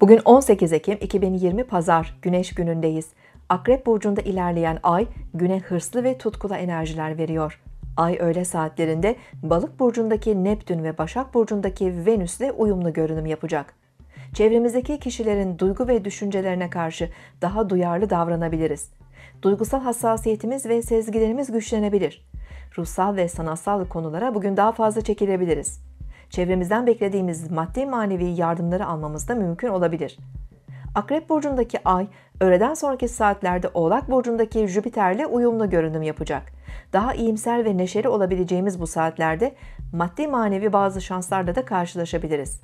Bugün 18 Ekim 2020 Pazar Güneş günündeyiz. Akrep burcunda ilerleyen ay güne hırslı ve tutkulu enerjiler veriyor. Ay öğle saatlerinde Balık burcundaki Neptün ve Başak burcundaki Venüs'le uyumlu görünüm yapacak. Çevremizdeki kişilerin duygu ve düşüncelerine karşı daha duyarlı davranabiliriz. Duygusal hassasiyetimiz ve sezgilerimiz güçlenebilir. Ruhsal ve sanatsal konulara bugün daha fazla çekilebiliriz çevremizden beklediğimiz maddi manevi yardımları almamız da mümkün olabilir. Akrep burcundaki ay öğleden sonraki saatlerde Oğlak burcundaki Jüpiter'le uyumlu görünüm yapacak. Daha iyimser ve neşeli olabileceğimiz bu saatlerde maddi manevi bazı şanslarla da karşılaşabiliriz.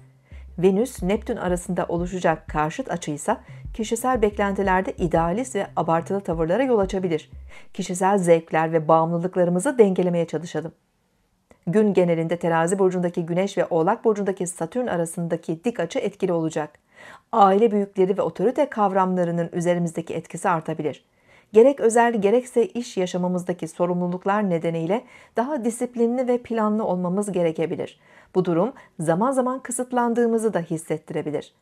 Venüs Neptün arasında oluşacak karşıt açıysa kişisel beklentilerde idealist ve abartılı tavırlara yol açabilir. Kişisel zevkler ve bağımlılıklarımızı dengelemeye çalışalım gün genelinde terazi burcundaki güneş ve oğlak burcundaki satürn arasındaki dik açı etkili olacak. Aile büyükleri ve otorite kavramlarının üzerimizdeki etkisi artabilir. Gerek özel gerekse iş yaşamımızdaki sorumluluklar nedeniyle daha disiplinli ve planlı olmamız gerekebilir. Bu durum zaman zaman kısıtlandığımızı da hissettirebilir.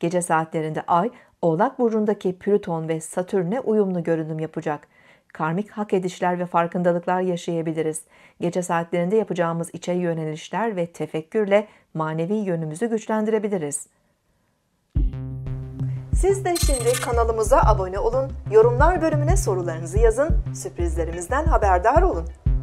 Gece saatlerinde ay Oğlak burcundaki Plüton ve Satürn'e uyumlu görünüm yapacak karmik hak edişler ve farkındalıklar yaşayabiliriz. Gece saatlerinde yapacağımız içe yönelişler ve tefekkürle manevi yönümüzü güçlendirebiliriz. Siz de şimdi kanalımıza abone olun, yorumlar bölümüne sorularınızı yazın, sürprizlerimizden haberdar olun.